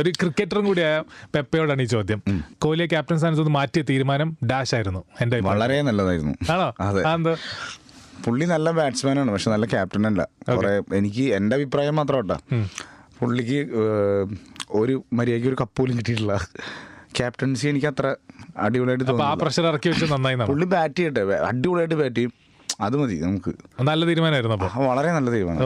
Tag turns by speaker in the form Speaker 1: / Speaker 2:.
Speaker 1: ഒരു ക്രിക്കറ്ററും കൂടിയായ പെപ്പയോടാണ് ഈ ചോദ്യം കോഹ്ലിയെ ക്യാപ്റ്റൻ സ്ഥാനത്ത് നിന്ന് മാറ്റിയ തീരുമാനം
Speaker 2: ഡാഷ് ആയിരുന്നു എന്റെ വളരെ നല്ലതായിരുന്നു ആണോ അതെ പുള്ളി നല്ല ബാറ്റ്സ്മാനാണ് പക്ഷെ നല്ല ക്യാപ്റ്റൻ അല്ല കുറെ എനിക്ക് എൻ്റെ അഭിപ്രായം മാത്രം കേട്ടോ പുള്ളിക്ക് ഒരു മര്യാദയ്ക്ക് ഒരു കപ്പൂലും കിട്ടിയിട്ടില്ല ക്യാപ്റ്റൻസി എനിക്ക് അത്ര അടിപൊളിയായിട്ട്
Speaker 3: പുള്ളി ബാറ്റ് ചെയ്യട്ടെ അടിപൊളിയായിട്ട് ബാറ്റ് ചെയ്യും അത് മതി നമുക്ക്
Speaker 4: നല്ല തീരുമാനമായിരുന്നു വളരെ നല്ല തീരുമാനം